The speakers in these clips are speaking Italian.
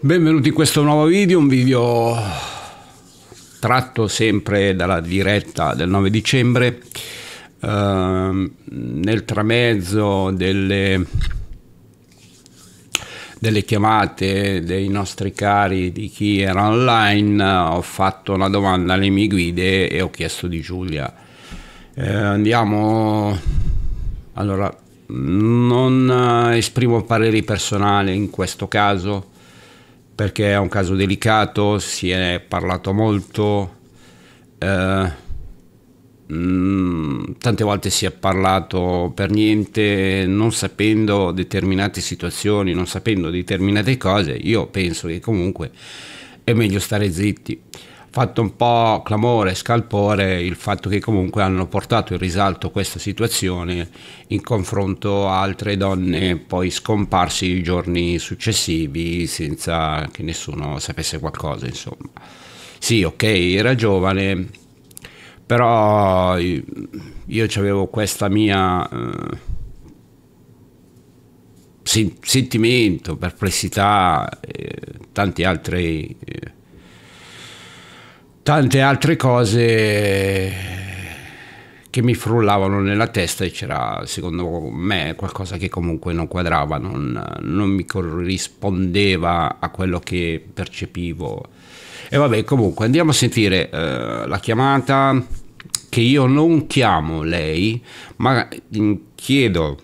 Benvenuti in questo nuovo video, un video tratto sempre dalla diretta del 9 dicembre. Eh, nel tramezzo delle, delle chiamate dei nostri cari di chi era online ho fatto una domanda alle mie guide e ho chiesto di Giulia. Eh, andiamo allora non eh, esprimo pareri personali in questo caso perché è un caso delicato, si è parlato molto, eh, mm, tante volte si è parlato per niente, non sapendo determinate situazioni, non sapendo determinate cose, io penso che comunque è meglio stare zitti fatto un po' clamore, scalpore il fatto che comunque hanno portato in risalto questa situazione in confronto a altre donne poi scomparsi i giorni successivi senza che nessuno sapesse qualcosa, insomma. Sì, ok, era giovane, però io avevo questa mia eh, sentimento, perplessità, eh, tanti altri... Eh, tante altre cose che mi frullavano nella testa e c'era secondo me qualcosa che comunque non quadrava, non, non mi corrispondeva a quello che percepivo. E vabbè, comunque andiamo a sentire eh, la chiamata che io non chiamo lei, ma mm, chiedo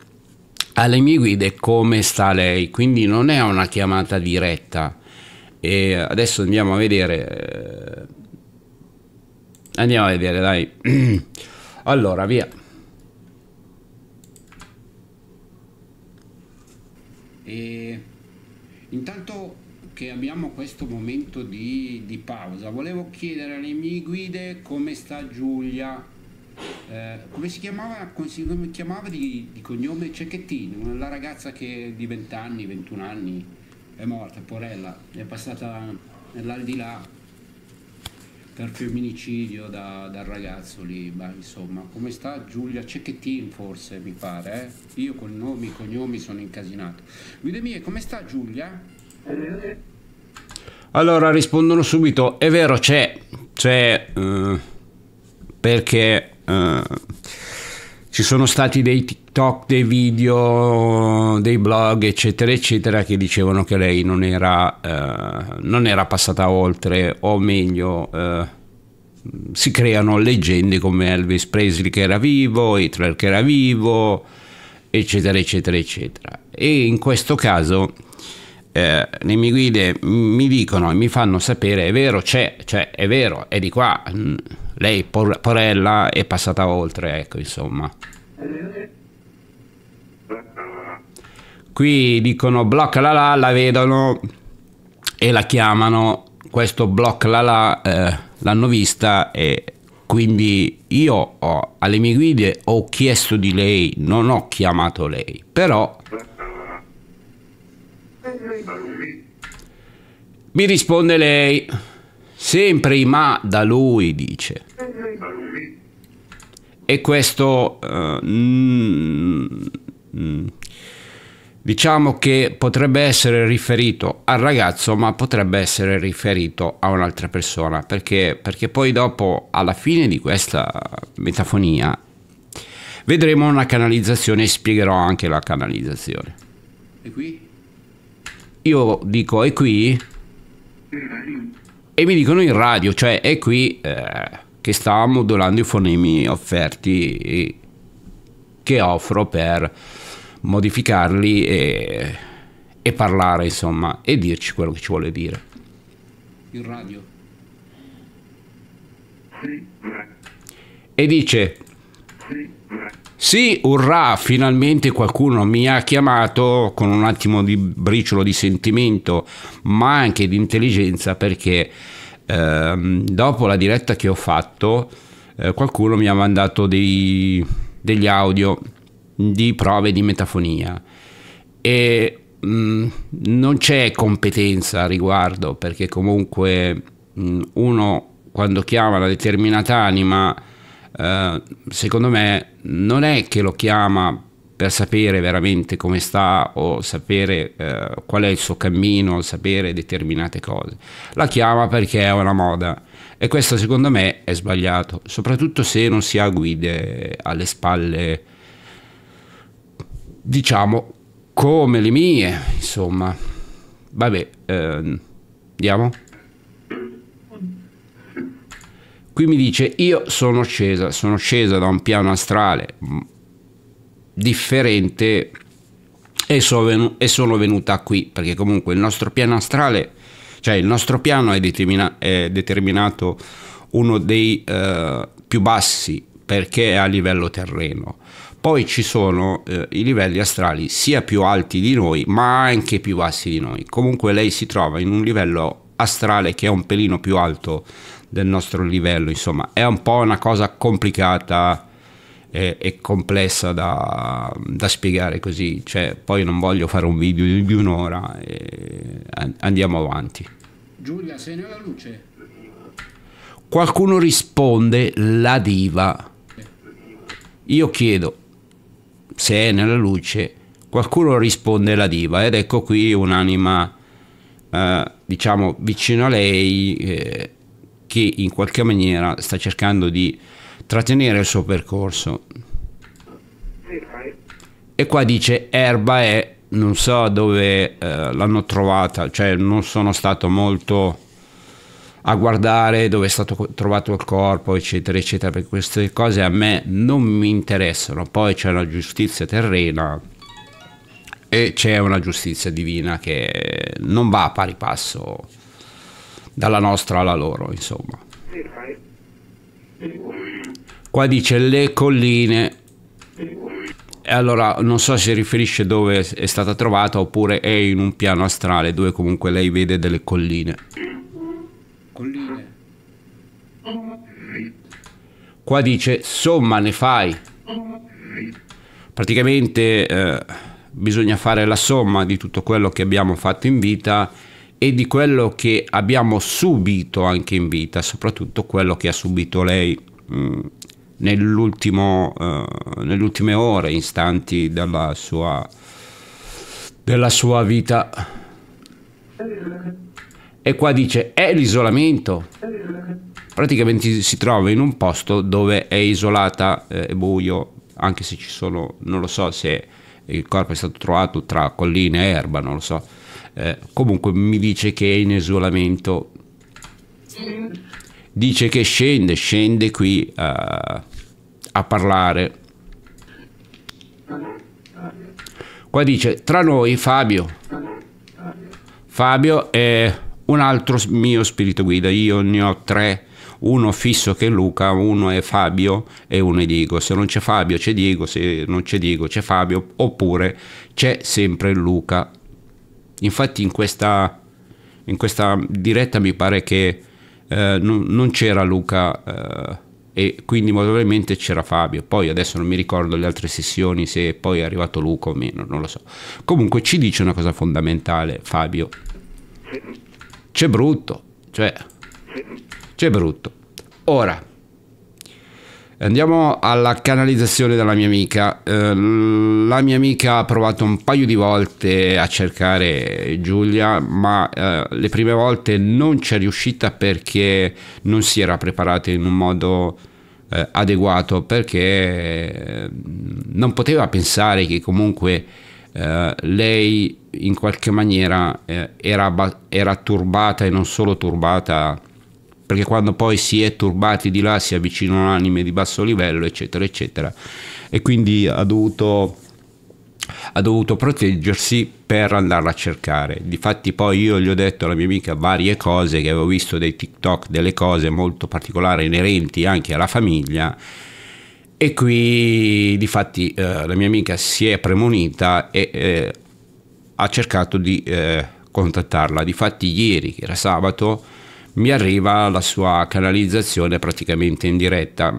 alle mie guide come sta lei, quindi non è una chiamata diretta. E adesso andiamo a vedere eh, Andiamo a vedere, dai. Allora, via. E intanto che abbiamo questo momento di, di pausa, volevo chiedere alle mie guide come sta Giulia. Eh, come si chiamava, come si chiamava di, di, cognome Cecchettino, la ragazza che di 20 anni, 21 anni è morta, porella, è passata nell'aldilà per femminicidio da, dal ragazzo lì, ma insomma, come sta Giulia Cecchettin forse mi pare, eh? io con nomi e cognomi sono incasinato. Guide mie, come sta Giulia? Allora rispondono subito, è vero c'è, c'è eh, perché... Eh, ci sono stati dei TikTok, dei video, dei blog, eccetera, eccetera, che dicevano che lei non era, eh, non era passata oltre, o meglio, eh, si creano leggende come Elvis Presley che era vivo, Hitler che era vivo, eccetera, eccetera, eccetera. E in questo caso eh, le mie guide mi dicono e mi fanno sapere è vero c'è, cioè è vero, è di qua lei por- Porella è passata oltre, ecco, insomma. Qui dicono blocca la la, la vedono e la chiamano, questo blocca la la eh, l'hanno vista e quindi io ho, alle mie guide ho chiesto di lei, non ho chiamato lei, però mi risponde lei. Sempre i ma da lui dice. E questo uh, mm, diciamo che potrebbe essere riferito al ragazzo, ma potrebbe essere riferito a un'altra persona, perché, perché poi dopo, alla fine di questa metafonia, vedremo una canalizzazione e spiegherò anche la canalizzazione. E qui? Io dico, e qui? e mi dicono in radio, cioè è qui eh, che sta modulando i fonemi offerti che offro per modificarli e, e parlare insomma e dirci quello che ci vuole dire. In radio. E dice sì, urrà, finalmente qualcuno mi ha chiamato con un attimo di briciolo di sentimento, ma anche di intelligenza, perché ehm, dopo la diretta che ho fatto, eh, qualcuno mi ha mandato dei, degli audio di prove di metafonia e mh, mm, non c'è competenza a riguardo, perché comunque mh, mm, uno quando chiama una determinata anima eh, secondo me non è che lo chiama per sapere veramente come sta o sapere eh, qual è il suo cammino, sapere determinate cose. La chiama perché è una moda e questo secondo me è sbagliato, soprattutto se non si ha guide alle spalle, diciamo, come le mie, insomma. Vabbè, ehm, andiamo. Qui mi dice io sono scesa, sono scesa da un piano astrale mm, differente e, so venu- e sono venuta qui, perché comunque il nostro piano astrale, cioè il nostro piano è, determina- è determinato uno dei eh, più bassi perché è a livello terreno. Poi ci sono eh, i livelli astrali sia più alti di noi ma anche più bassi di noi. Comunque lei si trova in un livello astrale che è un pelino più alto del nostro livello, insomma, è un po' una cosa complicata e, eh, e complessa da, da, spiegare così, cioè, poi non voglio fare un video di un'ora, e andiamo avanti. Giulia, sei nella luce? Qualcuno risponde la diva. Io chiedo se è nella luce, qualcuno risponde la diva ed ecco qui un'anima eh, diciamo vicino a lei eh, che in qualche maniera sta cercando di trattenere il suo percorso e qua dice erba e non so dove eh, l'hanno trovata cioè non sono stato molto a guardare dove è stato trovato il corpo, eccetera, eccetera, perché queste cose a me non mi interessano. Poi c'è la giustizia terrena e c'è una giustizia divina che non va a pari passo dalla nostra alla loro, insomma. Qua dice le colline. E allora non so se riferisce dove è stata trovata oppure è in un piano astrale dove comunque lei vede delle colline. Colline. Qua dice somma ne fai. Praticamente eh, bisogna fare la somma di tutto quello che abbiamo fatto in vita e di quello che abbiamo subito anche in vita, soprattutto quello che ha subito lei mh, mm, nell'ultimo, uh, eh, nelle ore, istanti della sua, della sua vita. E qua dice, è l'isolamento. Praticamente si trova in un posto dove è isolata, eh, è buio, anche se ci sono, non lo so se il corpo è stato trovato tra colline e erba, non lo so. Eh, comunque mi dice che è in isolamento. Dice che scende, scende qui a, eh, a parlare. Qua dice, tra noi Fabio. Fabio è un altro mio spirito guida, io ne ho tre uno fisso che è Luca, uno è Fabio e uno è Diego. Se non c'è Fabio c'è Diego, se non c'è Diego c'è Fabio, oppure c'è sempre Luca. Infatti in questa, in questa diretta mi pare che eh, non, non, c'era Luca. Eh, e quindi molto probabilmente c'era Fabio. Poi adesso non mi ricordo le altre sessioni, se poi è arrivato Luca o meno, non lo so. Comunque ci dice una cosa fondamentale, Fabio. C'è brutto, cioè c'è brutto. Ora, andiamo alla canalizzazione della mia amica. Eh, la mia amica ha provato un paio di volte a cercare Giulia, ma eh, le prime volte non ci è riuscita perché non si era preparata in un modo eh, adeguato, perché eh, non poteva pensare che comunque eh, lei in qualche maniera eh, era, era turbata e non solo turbata perché quando poi si è turbati di là si avvicinano anime di basso livello, eccetera, eccetera. E quindi ha dovuto, ha dovuto proteggersi per andarla a cercare. Difatti poi io gli ho detto alla mia amica varie cose che avevo visto dei TikTok, delle cose molto particolari inerenti anche alla famiglia. E qui, difatti, eh, la mia amica si è premonita e eh, ha cercato di eh, contattarla. Difatti, ieri, che era sabato, mi arriva la sua canalizzazione praticamente in diretta.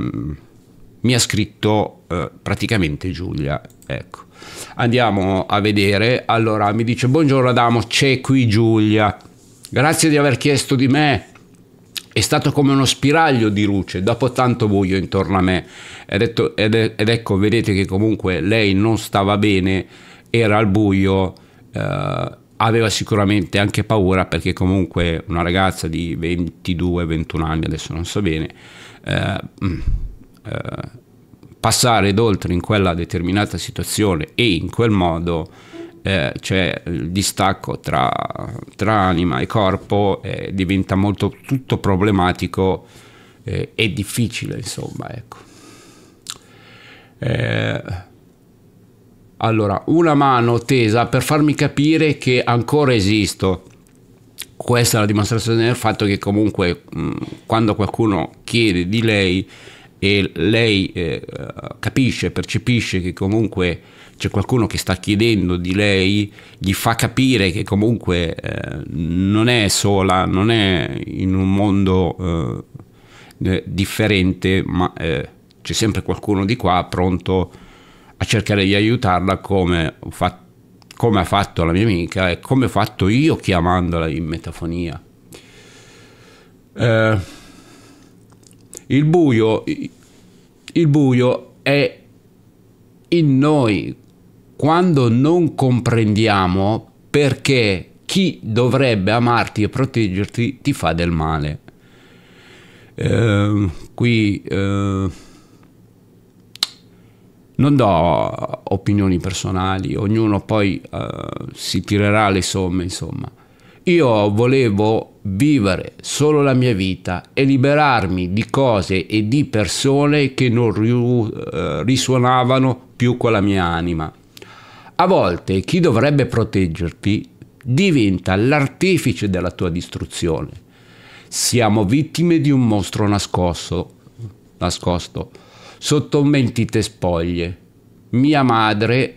Mi ha scritto eh, praticamente Giulia, ecco. Andiamo a vedere. Allora mi dice "Buongiorno Adamo, c'è qui Giulia. Grazie di aver chiesto di me. È stato come uno spiraglio di luce dopo tanto buio intorno a me. Ed, detto, ed, ed ecco, vedete che comunque lei non stava bene, era al buio eh, aveva sicuramente anche paura perché comunque una ragazza di 22-21 anni, adesso non so bene, eh, mm, eh, passare d'oltre in quella determinata situazione e in quel modo eh, cioè il distacco tra, tra anima e corpo eh, diventa molto tutto problematico eh, e difficile insomma ecco eh, allora, una mano tesa per farmi capire che ancora esisto. Questa è la dimostrazione del fatto che comunque mh, quando qualcuno chiede di lei e lei eh, capisce, percepisce che comunque c'è qualcuno che sta chiedendo di lei, gli fa capire che comunque eh, non è sola, non è in un mondo eh, differente, ma eh, c'è sempre qualcuno di qua pronto a cercare di aiutarla come, fa- come ha fatto la mia amica e come ho fatto io chiamandola in metafonia. Eh, il, buio, il buio è in noi quando non comprendiamo perché chi dovrebbe amarti e proteggerti ti fa del male. Eh, qui eh, non do opinioni personali, ognuno poi uh, si tirerà le somme, insomma. Io volevo vivere solo la mia vita e liberarmi di cose e di persone che non riu- eh, risuonavano più con la mia anima. A volte chi dovrebbe proteggerti diventa l'artefice della tua distruzione. Siamo vittime di un mostro nascosto. nascosto sotto mentite spoglie. Mia madre,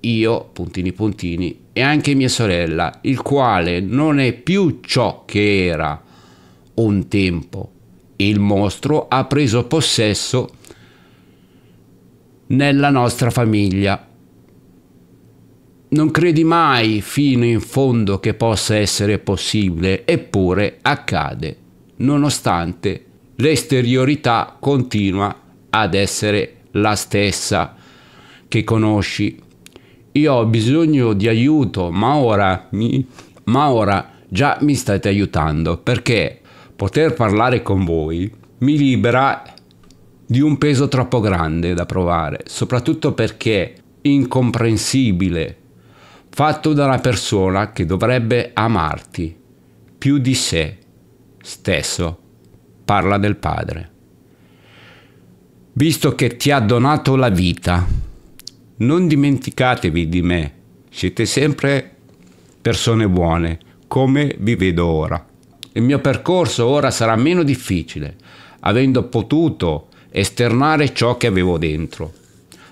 io, puntini puntini, e anche mia sorella, il quale non è più ciò che era un tempo. Il mostro ha preso possesso nella nostra famiglia. Non credi mai fino in fondo che possa essere possibile, eppure accade, nonostante l'esteriorità continua ad essere la stessa che conosci. Io ho bisogno di aiuto, ma ora, mi, ma ora già mi state aiutando perché poter parlare con voi mi libera di un peso troppo grande da provare, soprattutto perché incomprensibile, fatto da una persona che dovrebbe amarti più di sé stesso, parla del padre visto che ti ha donato la vita. Non dimenticatevi di me, siete sempre persone buone, come vi vedo ora. Il mio percorso ora sarà meno difficile, avendo potuto esternare ciò che avevo dentro.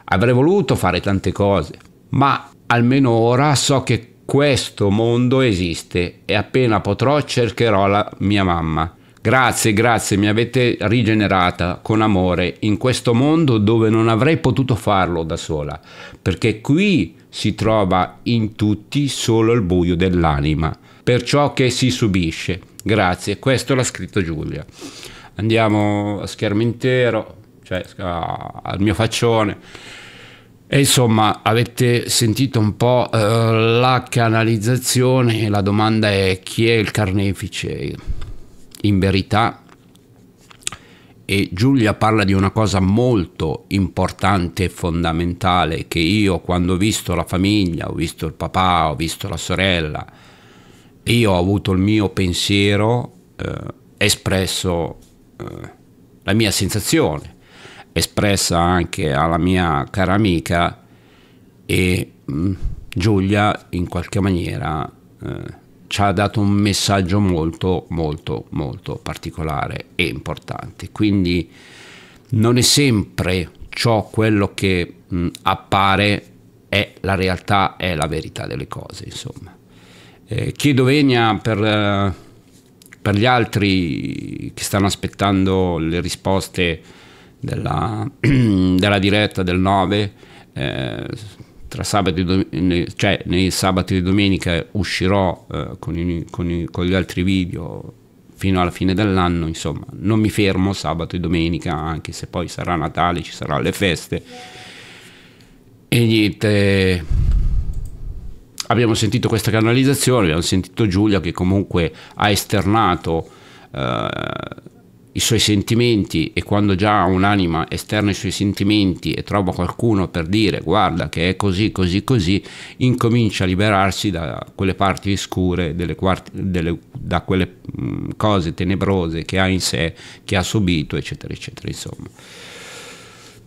Avrei voluto fare tante cose, ma almeno ora so che questo mondo esiste e appena potrò cercherò la mia mamma Grazie, grazie, mi avete rigenerata con amore in questo mondo dove non avrei potuto farlo da sola, perché qui si trova in tutti solo il buio dell'anima, per ciò che si subisce. Grazie, questo l'ha scritto Giulia. Andiamo a schermo intero, cioè a, al mio faccione. E insomma, avete sentito un po' eh, la canalizzazione e la domanda è chi è il carnefice? in verità e Giulia parla di una cosa molto importante e fondamentale che io quando ho visto la famiglia, ho visto il papà, ho visto la sorella, io ho avuto il mio pensiero eh, espresso, eh, la mia sensazione, espressa anche alla mia cara amica e mh, mm, Giulia in qualche maniera eh, ci ha dato un messaggio molto, molto, molto particolare e importante. Quindi non è sempre ciò quello che mh, appare è la realtà, è la verità delle cose, insomma. Eh, chiedo venia per, eh, per, gli altri che stanno aspettando le risposte della, della diretta del 9. Eh, tra sabato e domenica, cioè nei sabato e domenica uscirò eh, con, i, con, i, con, gli altri video fino alla fine dell'anno, insomma, non mi fermo sabato e domenica, anche se poi sarà Natale, ci saranno le feste. E niente, abbiamo sentito questa canalizzazione, abbiamo sentito Giulia che comunque ha esternato eh, i suoi sentimenti e quando già un'anima esterna i suoi sentimenti e trova qualcuno per dire guarda che è così, così, così, incomincia a liberarsi da quelle parti scure, delle delle, da quelle cose tenebrose che ha in sé, che ha subito, eccetera, eccetera, insomma.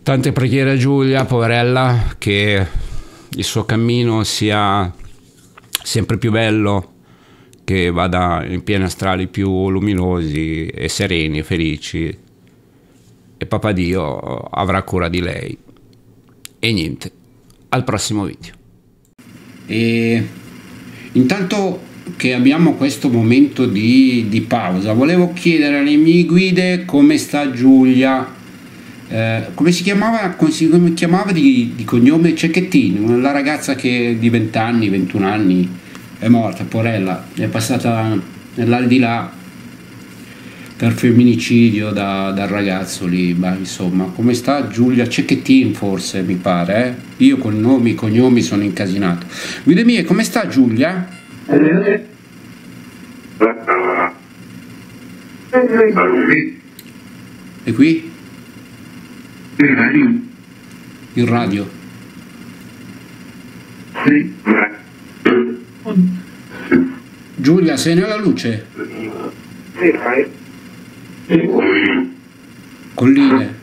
Tante preghiere a Giulia, poverella, che il suo cammino sia sempre più bello, che vada in piena strali più luminosi e sereni e felici e papà Dio avrà cura di lei. E niente, al prossimo video. E intanto che abbiamo questo momento di, di pausa, volevo chiedere alle mie guide come sta Giulia. Eh, come si chiamava, come si chiamava di, di cognome Cecchettini, la ragazza che di 20 anni, 21 anni è morta, porella, è passata nell'aldilà per femminicidio da, dal ragazzo lì, ma insomma, come sta Giulia Cecchettin forse mi pare, eh? io con nomi e cognomi sono incasinato. Guide mie, come sta Giulia? E qui? Il radio. Il radio? Sì. Giulia, sei nella luce? Sì, fai. Colline.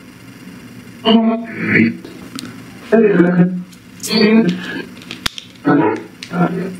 Colline.